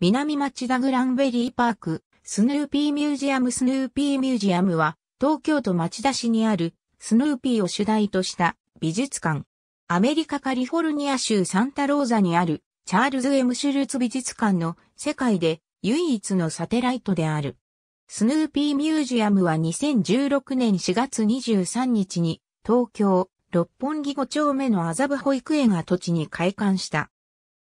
南町田グランベリーパーク、スヌーピーミュージアムスヌーピーミュージアムは、東京都町田市にある、スヌーピーを主題とした美術館。アメリカカリフォルニア州サンタローザにある、チャールズ・エムシュルーツ美術館の世界で唯一のサテライトである。スヌーピーミュージアムは2016年4月23日に、東京、六本木5丁目の麻布保育園跡地に開館した。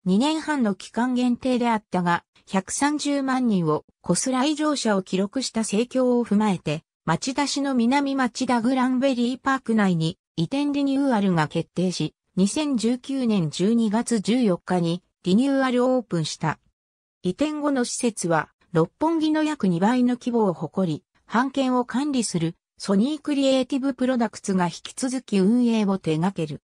2年半の期間限定であったが、130万人をこす来場者を記録した盛況を踏まえて、町田市の南町田グランベリーパーク内に移転リニューアルが決定し、2019年12月14日にリニューアルオープンした。移転後の施設は、六本木の約2倍の規模を誇り、半券を管理するソニークリエイティブプロダクツが引き続き運営を手掛ける。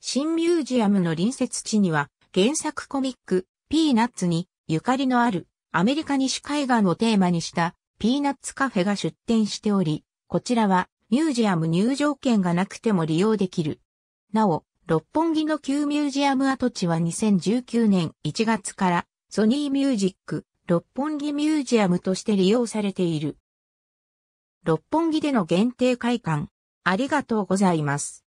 新ミュージアムの隣接地には原作コミック、ピーナッツにゆかりのあるアメリカ西海岸をテーマにしたピーナッツカフェが出店しており、こちらはミュージアム入場券がなくても利用できる。なお、六本木の旧ミュージアム跡地は2019年1月からソニーミュージック六本木ミュージアムとして利用されている。六本木での限定会館、ありがとうございます。